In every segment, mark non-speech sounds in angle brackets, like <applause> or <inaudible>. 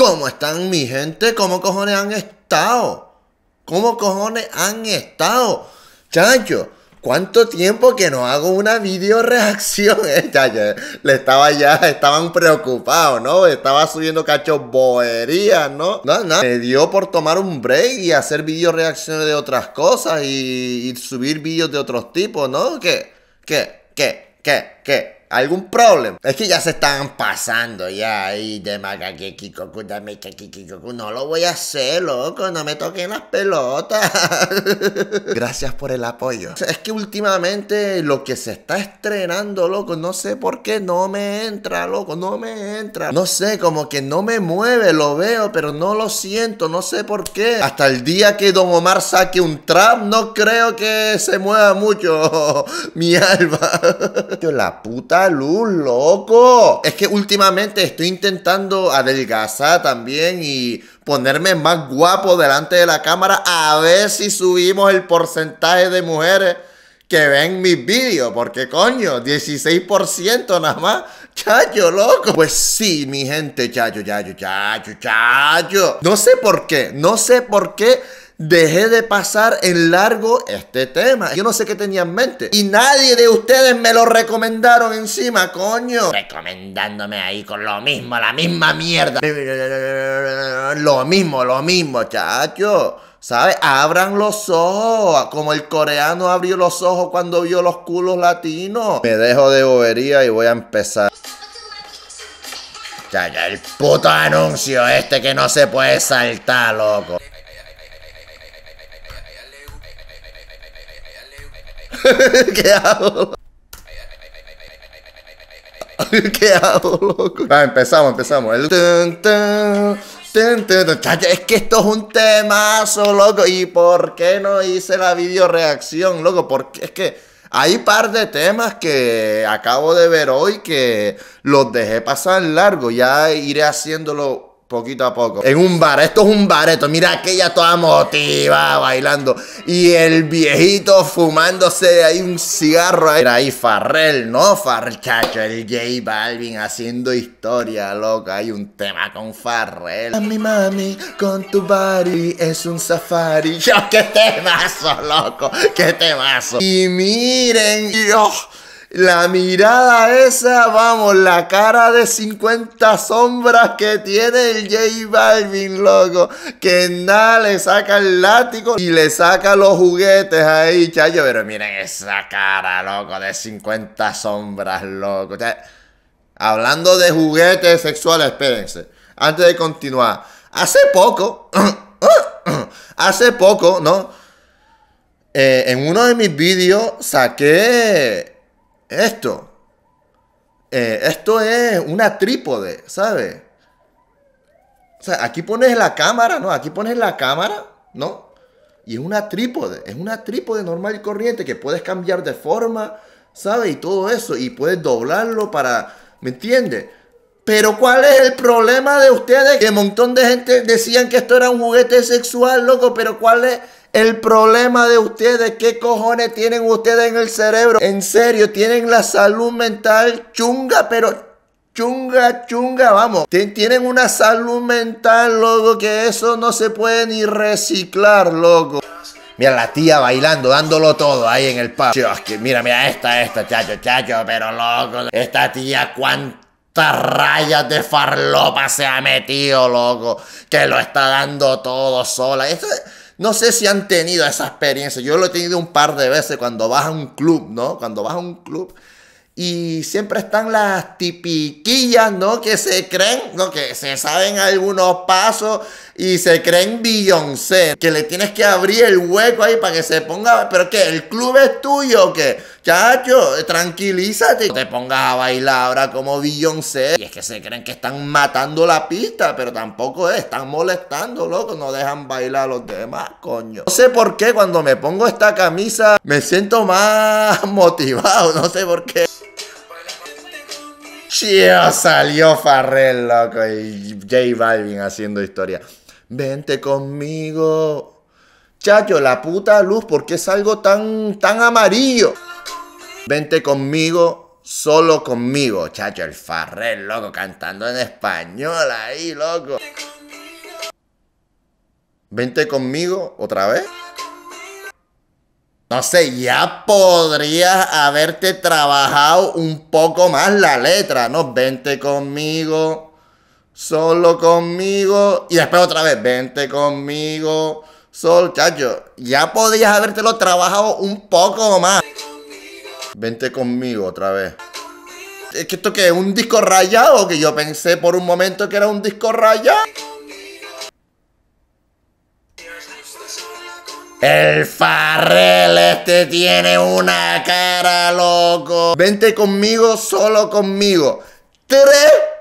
¿Cómo están mi gente? ¿Cómo cojones han estado? ¿Cómo cojones han estado? Chacho, ¿cuánto tiempo que no hago una video reacción? <laughs> Eh, chacho, le estaba ya, estaban preocupados, ¿no? Estaba subiendo cacho boberías, ¿no? No, no. Me dio por tomar un break y hacer video reacciones de otras cosas y, subir vídeos de otros tipos, ¿no? ¿Qué? ¿Qué? ¿Qué? ¿Qué? ¿Qué? algún problema. Es que ya se están pasando ya y de Magakikikoku, dame No lo voy a hacer, loco, no me toquen las pelotas. <laughs> Gracias por el apoyo. Es que últimamente lo que se está estrenando, loco, no sé por qué no me entra, loco, no me entra. No sé, como que no me mueve, lo veo, pero no lo siento, no sé por qué. Hasta el día que Don Omar saque un trap, no creo que se mueva mucho <laughs> mi alma. <laughs> la puta luz, loco. Es que últimamente estoy intentando adelgazar también y ponerme más guapo delante de la cámara a ver si subimos el porcentaje de mujeres que ven mis vídeos, porque coño, 16% nada más. Chacho, loco. Pues sí, mi gente, chacho, chacho, chacho, chacho. No sé por qué, no sé por qué dejé de pasar en largo este tema. Yo no sé qué tenía en mente. Y nadie de ustedes me lo recomendaron encima, coño. Recomendándome ahí con lo mismo, la misma mierda. Lo mismo, lo mismo, chacho. ¿Sabes? Abran los ojos, como el coreano abrió los ojos cuando vio los culos latinos. Me dejo de bobería y voy a empezar. Chacho, el puto anuncio este que no se puede saltar, loco. <laughs> ¿Qué hago? <laughs> ¿Qué hago, loco? empezamos, empezamos. Es que esto es un temazo, loco. ¿Y por qué no hice la video reacción, loco? Porque es que hay un par de temas que acabo de ver hoy que los dejé pasar largo. Ya iré haciéndolo poquito a poco. En un bar, esto es un bareto. Mira aquella toda motivada bailando. Y el viejito fumándose ahí un cigarro. Ahí. Era ahí Farrell, ¿no? Farrell, chacho, el J Balvin haciendo historia, loca. Hay un tema con Farrell. mi mami, con tu body es un safari. <laughs> Yo, qué temazo, loco. Qué temazo. Y miren, yo oh, la mirada esa, vamos, la cara de 50 sombras que tiene el J Balvin, loco. Que nada le saca el látigo y le saca los juguetes ahí, chayo. Pero miren esa cara, loco, de 50 sombras, loco. hablando de juguetes sexuales, espérense. Antes de continuar, hace poco, <coughs> hace poco, ¿no? Eh, en uno de mis vídeos saqué esto. Eh, esto es una trípode, ¿sabes? O sea, aquí pones la cámara, ¿no? Aquí pones la cámara, ¿no? Y es una trípode, es una trípode normal y corriente que puedes cambiar de forma, ¿sabes? Y todo eso, y puedes doblarlo para, ¿me entiendes? Pero ¿cuál es el problema de ustedes? Que un montón de gente decían que esto era un juguete sexual, loco, pero ¿cuál es el problema de ustedes, ¿qué cojones tienen ustedes en el cerebro? En serio, tienen la salud mental chunga, pero chunga, chunga, vamos. Tienen una salud mental, loco, que eso no se puede ni reciclar, loco. Mira la tía bailando, dándolo todo ahí en el patio, mira, mira esta, esta, chacho, chacho, pero loco. Esta tía, cuántas rayas de farlopa se ha metido, loco. Que lo está dando todo sola. Esto, no sé si han tenido esa experiencia. Yo lo he tenido un par de veces cuando vas a un club, ¿no? Cuando vas a un club y siempre están las tipiquillas, ¿no? Que se creen, ¿no? Que se saben algunos pasos y se creen Beyoncé. Que le tienes que abrir el hueco ahí para que se ponga. ¿Pero que ¿El club es tuyo o qué? Chacho, tranquilízate. No te pongas a bailar ahora como Beyoncé. Y es que se creen que están matando la pista, pero tampoco es. Están molestando, loco. No dejan bailar a los demás, coño. No sé por qué cuando me pongo esta camisa me siento más <laughs> motivado. No sé por qué. Chio, salió Farrell, loco, y J Balvin haciendo historia. Vente conmigo. Chacho, la puta luz, ¿por qué es algo tan, tan amarillo? Vente conmigo, solo conmigo. Chacho, el Farrell, loco, cantando en español ahí, loco. Vente conmigo, otra vez no sé, ya podrías haberte trabajado un poco más la letra, ¿no? Vente conmigo, solo conmigo, y después otra vez, vente conmigo, sol, chacho, ya podrías habértelo trabajado un poco más. Vente conmigo otra vez. Es que esto que es un disco rayado, que yo pensé por un momento que era un disco rayado. El Farrel este tiene una cara loco. Vente conmigo, solo conmigo. Tres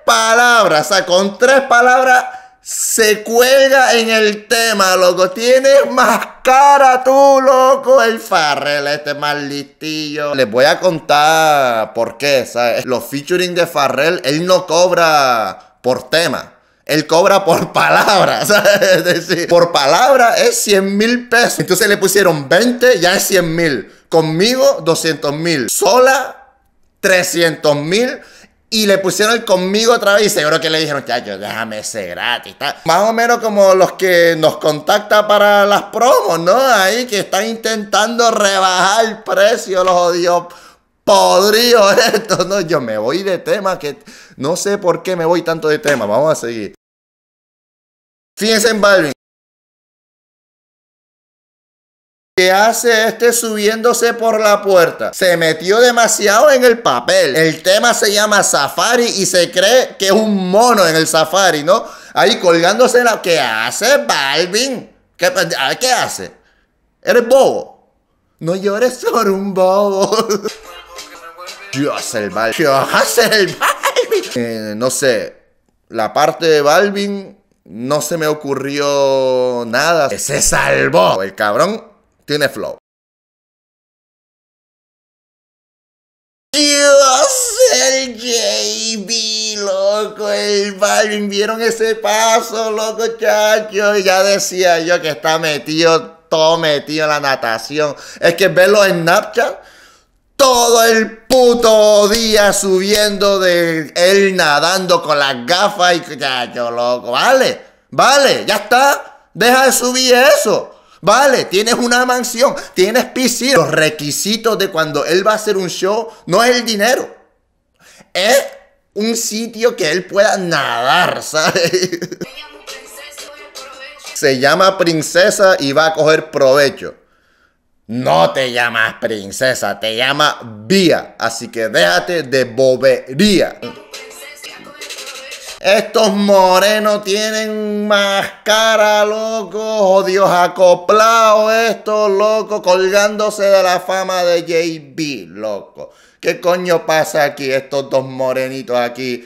palabras, o sea, con tres palabras se cuelga en el tema, loco. Tienes más cara tú, loco. El Farrel este más listillo. Les voy a contar por qué, ¿sabes? Los featuring de Farrel, él no cobra por tema él cobra por <laughs> palabras, Es decir, por palabra es 100 mil pesos. Entonces le pusieron 20, ya es 100 mil. Conmigo, 200 mil. Sola, 300 mil. Y le pusieron conmigo otra vez y seguro que le dijeron, yo déjame ser gratis. Más o menos como los que nos contacta para las promos, ¿no? Ahí que están intentando rebajar el precio, los odios podridos <laughs> Esto, No, yo me voy de tema, que no sé por qué me voy tanto de tema. Vamos a seguir. Fíjense en Balvin. ¿Qué hace este subiéndose por la puerta? Se metió demasiado en el papel. El tema se llama Safari y se cree que es un mono en el Safari, ¿no? Ahí colgándose en la... ¿Qué hace Balvin? ¿Qué, ah, ¿Qué hace? Eres bobo. No llores por un bobo. <laughs> Yo el Balvin. Yo el Balvin. Eh, no sé. La parte de Balvin no se me ocurrió nada. Se salvó. El cabrón tiene flow. Dios, el JB, loco, el Balvin, vieron ese paso, loco, chacho. Y ya decía yo que está metido, todo metido en la natación. Es que verlo en Snapchat todo el puto día subiendo de él nadando con las gafas y ya, loco, vale, vale, ya está, deja de subir eso. Vale, tienes una mansión, tienes piscina. Los requisitos de cuando él va a hacer un show no es el dinero. Es un sitio que él pueda nadar, <laughs> ¿sabes? Se llama princesa y va a coger provecho. No te llamas princesa, te llama Vía. Así que déjate de bobería. Estos morenos tienen más cara, loco. Dios, acoplado estos loco. colgándose de la fama de JB, loco. ¿Qué coño pasa aquí? Estos dos morenitos aquí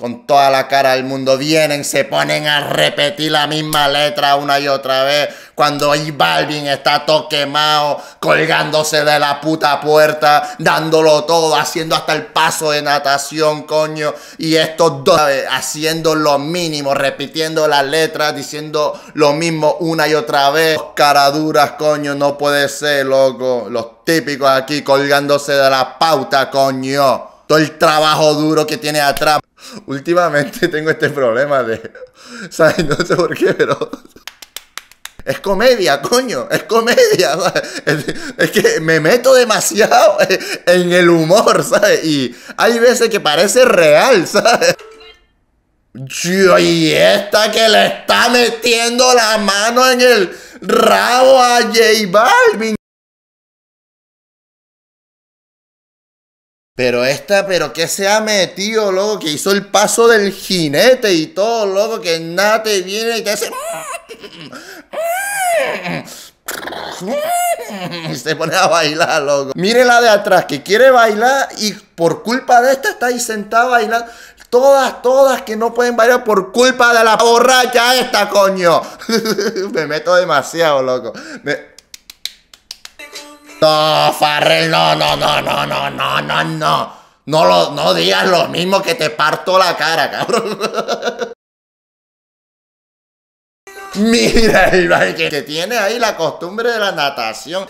con toda la cara del mundo, vienen, se ponen a repetir la misma letra una y otra vez. Cuando I Balvin está toquemado colgándose de la puta puerta, dándolo todo, haciendo hasta el paso de natación, coño. Y estos dos haciendo lo mínimo, repitiendo las letras, diciendo lo mismo una y otra vez. Caraduras, coño, no puede ser, loco. Los típicos aquí colgándose de la pauta, coño todo el trabajo duro que tiene atrás. Últimamente <laughs> tengo este problema de, ¿sabes? No sé por qué, pero... Es comedia, coño, es comedia. Es, que me meto demasiado <laughs> en el humor, ¿sabes? Y hay veces que parece real, ¿sabes? y esta que le está metiendo la mano en el rabo a J Balvin. Pero esta, pero que se ha metido, loco, que hizo el paso del jinete y todo, loco, que nada te viene y te hace. <laughs> Y se pone a bailar, loco. Mire la de atrás, que quiere bailar y por culpa de esta está ahí sentada bailando. Todas, todas que no pueden bailar por culpa de la borracha esta, coño. <laughs> Me meto demasiado, loco. Me... No, Farrell, no, no, no, no, no, no, no, no. No, lo, no digas lo mismo que te parto la cara, cabrón. <laughs> Mira, el que tiene ahí la costumbre de la natación.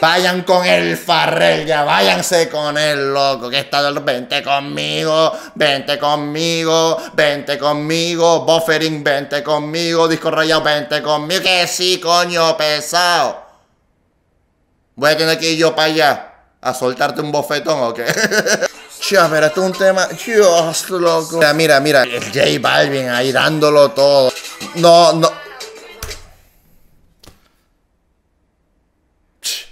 Vayan con el Farrell, ya váyanse con el loco, que está vente conmigo, vente conmigo, vente conmigo, buffering, vente conmigo, disco rayado, vente conmigo, que sí, coño, pesado. Voy a tener que ir yo para allá a soltarte un bofetón o qué. <laughs> pero esto es un tema. Dios, loco. Mira, mira, mira. El J Balvin ahí dándolo todo. No, no.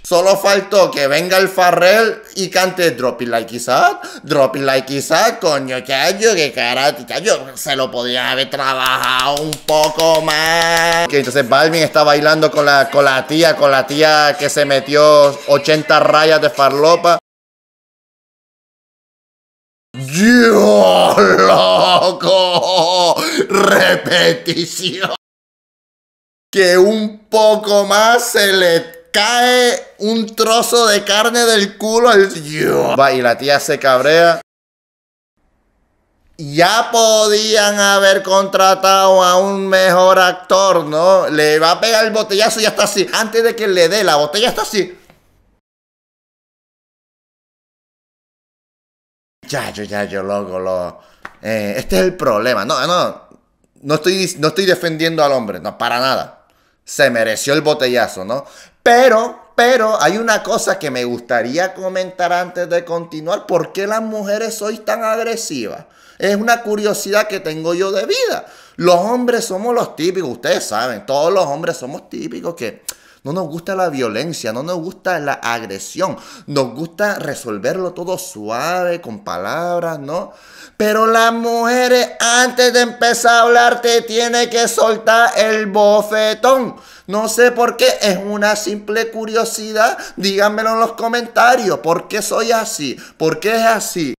Solo faltó que venga el Farrel y cante Drop It Like quizá Dropping Drop It Like quizá Hot, coño, callo, que karate, yo se lo podía haber trabajado un poco más. Que entonces Balvin está bailando con la, con la tía, con la tía que se metió 80 rayas de farlopa. ¡Yo, loco! ¡Repetición! Que un poco más se le cae un trozo de carne del culo y la tía se cabrea. Ya podían haber contratado a un mejor actor, ¿no? Le va a pegar el botellazo y ya está así. Antes de que le dé la botella está así. Ya, yo, ya, yo, loco, lo. Eh, este es el problema. No, no. No estoy, no estoy defendiendo al hombre, no, para nada se mereció el botellazo, ¿no? Pero, pero hay una cosa que me gustaría comentar antes de continuar. ¿Por qué las mujeres sois tan agresivas? Es una curiosidad que tengo yo de vida. Los hombres somos los típicos, ustedes saben, todos los hombres somos típicos que no nos gusta la violencia, no nos gusta la agresión, nos gusta resolverlo todo suave, con palabras, ¿no? Pero las mujeres antes de empezar a te tiene que soltar el bofetón. No sé por qué, es una simple curiosidad. Díganmelo en los comentarios. ¿Por qué soy así? ¿Por qué es así?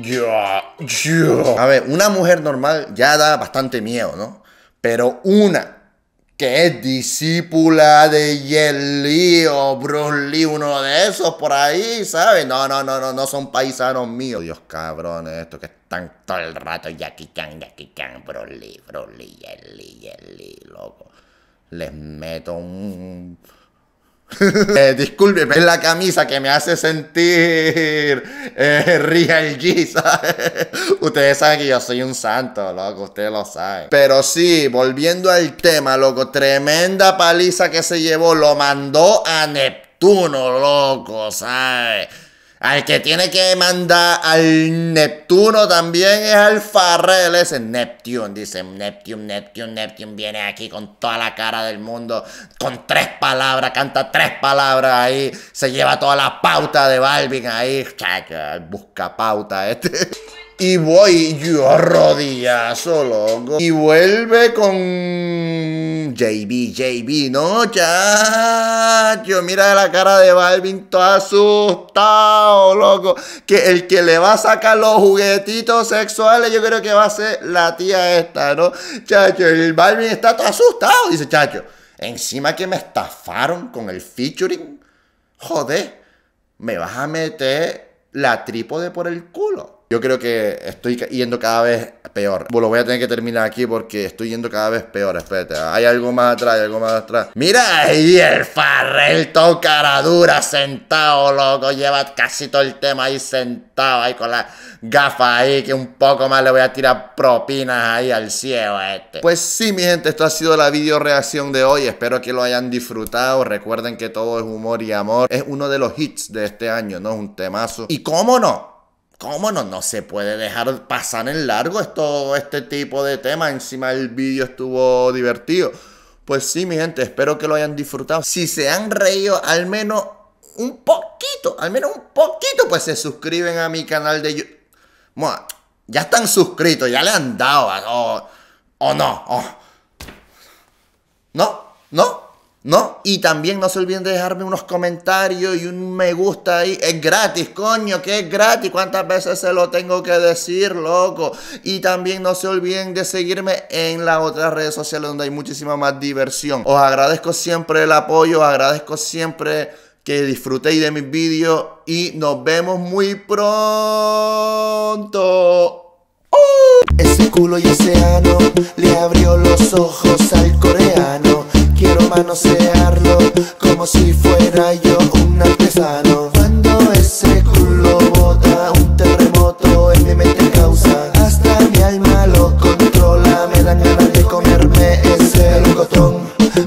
Yo, A ver, una mujer normal ya da bastante miedo, ¿no? Pero una que es discípula de Jet o Bruce uno de esos por ahí, ¿sabes? No, no, no, no, no son paisanos míos. Dios cabrones, estos que están todo el rato Jackie aquí can, Chan, Bruce Lee, Bruce Lee, loco. Les meto un... <laughs> eh, disculpe, es la camisa que me hace sentir eh, Real G, <laughs> Ustedes saben que yo soy un santo, loco, ustedes lo saben. Pero sí, volviendo al tema, loco, tremenda paliza que se llevó, lo mandó a Neptuno, loco, ¿sabes? Al que tiene que mandar al Neptuno también es al Farrell, ese Neptune. Dice Neptune, Neptune, Neptune. Viene aquí con toda la cara del mundo, con tres palabras, canta tres palabras ahí. Se lleva toda la pauta de Balvin ahí. busca pauta este. <laughs> Y voy yo rodillazo, oh, loco. Y vuelve con JB, JB, ¿no? Chacho, mira la cara de Balvin todo asustado, loco. Que el que le va a sacar los juguetitos sexuales, yo creo que va a ser la tía esta, ¿no? Chacho, el Balvin está todo asustado, dice Chacho. Encima que me estafaron con el featuring. Joder, me vas a meter la trípode por el culo. Yo creo que estoy yendo cada vez peor. Bueno, pues lo voy a tener que terminar aquí porque estoy yendo cada vez peor. Espérate, ah, hay algo más atrás, hay algo más atrás. Mira ahí el cara dura sentado, loco. Lleva casi todo el tema ahí sentado, ahí con la gafa ahí, que un poco más le voy a tirar propinas ahí al ciego este. Pues sí, mi gente, esto ha sido la video reacción de hoy. Espero que lo hayan disfrutado. Recuerden que todo es humor y amor. Es uno de los hits de este año, ¿no? Es un temazo. Y cómo no ¿Cómo no? No se puede dejar pasar en largo esto, este tipo de temas. Encima el vídeo estuvo divertido. Pues sí, mi gente, espero que lo hayan disfrutado. Si se han reído al menos un poquito, al menos un poquito, pues se suscriben a mi canal de YouTube. Bueno, ya están suscritos, ya le han dado. O, no, No, no. ¿no? Y también no se olviden de dejarme unos comentarios y un me gusta ahí. Es gratis, coño, que es gratis. ¿Cuántas veces se lo tengo que decir, loco? Y también no se olviden de seguirme en las otras redes sociales donde hay muchísima más diversión. Os agradezco siempre el apoyo, os agradezco siempre que disfrutéis de mis vídeos y nos vemos muy pronto. ¡Uh! Ese culo y ese ano le abrió los ojos al coreano. Quiero manosearlo como si fuera yo un artesano Cuando ese culo bota un terremoto en mi mente causa Hasta mi alma lo controla, me dan ganas de comerme ese locotón